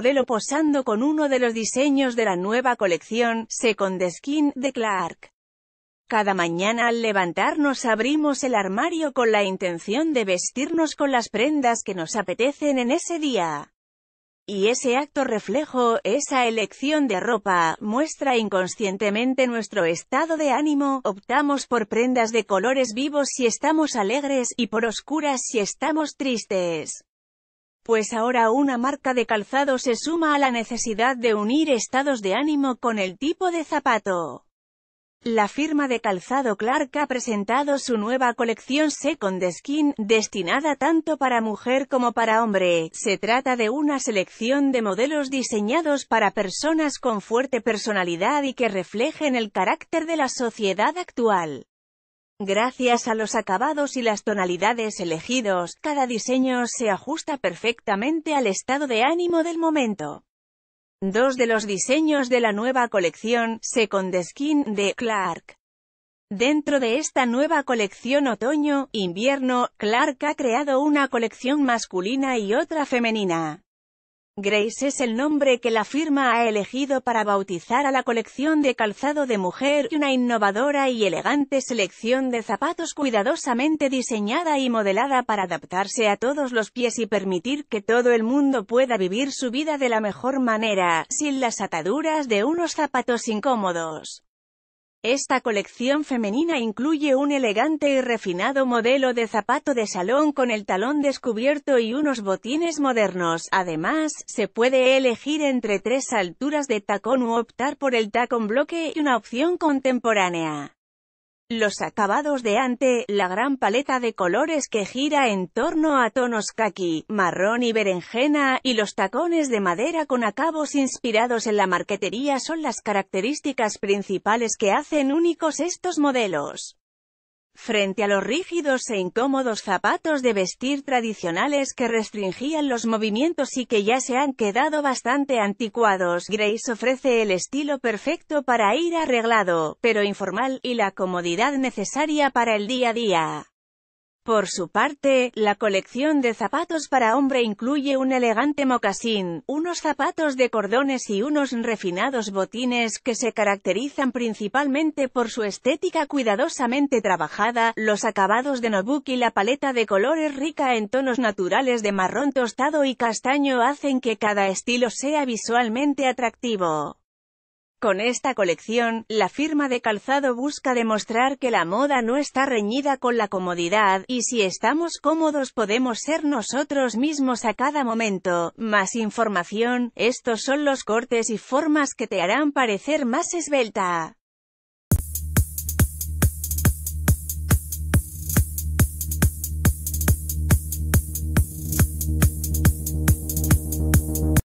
modelo posando con uno de los diseños de la nueva colección, Second Skin, de Clark. Cada mañana al levantarnos abrimos el armario con la intención de vestirnos con las prendas que nos apetecen en ese día. Y ese acto reflejo, esa elección de ropa, muestra inconscientemente nuestro estado de ánimo, optamos por prendas de colores vivos si estamos alegres, y por oscuras si estamos tristes pues ahora una marca de calzado se suma a la necesidad de unir estados de ánimo con el tipo de zapato. La firma de calzado Clark ha presentado su nueva colección Second Skin, destinada tanto para mujer como para hombre. Se trata de una selección de modelos diseñados para personas con fuerte personalidad y que reflejen el carácter de la sociedad actual. Gracias a los acabados y las tonalidades elegidos, cada diseño se ajusta perfectamente al estado de ánimo del momento. Dos de los diseños de la nueva colección, Second Skin, de Clark. Dentro de esta nueva colección otoño-invierno, Clark ha creado una colección masculina y otra femenina. Grace es el nombre que la firma ha elegido para bautizar a la colección de calzado de mujer, y una innovadora y elegante selección de zapatos cuidadosamente diseñada y modelada para adaptarse a todos los pies y permitir que todo el mundo pueda vivir su vida de la mejor manera, sin las ataduras de unos zapatos incómodos. Esta colección femenina incluye un elegante y refinado modelo de zapato de salón con el talón descubierto y unos botines modernos. Además, se puede elegir entre tres alturas de tacón u optar por el tacón bloque y una opción contemporánea. Los acabados de ante, la gran paleta de colores que gira en torno a tonos kaki, marrón y berenjena, y los tacones de madera con acabos inspirados en la marquetería son las características principales que hacen únicos estos modelos frente a los rígidos e incómodos zapatos de vestir tradicionales que restringían los movimientos y que ya se han quedado bastante anticuados. Grace ofrece el estilo perfecto para ir arreglado, pero informal, y la comodidad necesaria para el día a día. Por su parte, la colección de zapatos para hombre incluye un elegante mocasín, unos zapatos de cordones y unos refinados botines que se caracterizan principalmente por su estética cuidadosamente trabajada, los acabados de Nobuki y la paleta de colores rica en tonos naturales de marrón tostado y castaño hacen que cada estilo sea visualmente atractivo. Con esta colección, la firma de calzado busca demostrar que la moda no está reñida con la comodidad, y si estamos cómodos podemos ser nosotros mismos a cada momento. Más información, estos son los cortes y formas que te harán parecer más esbelta.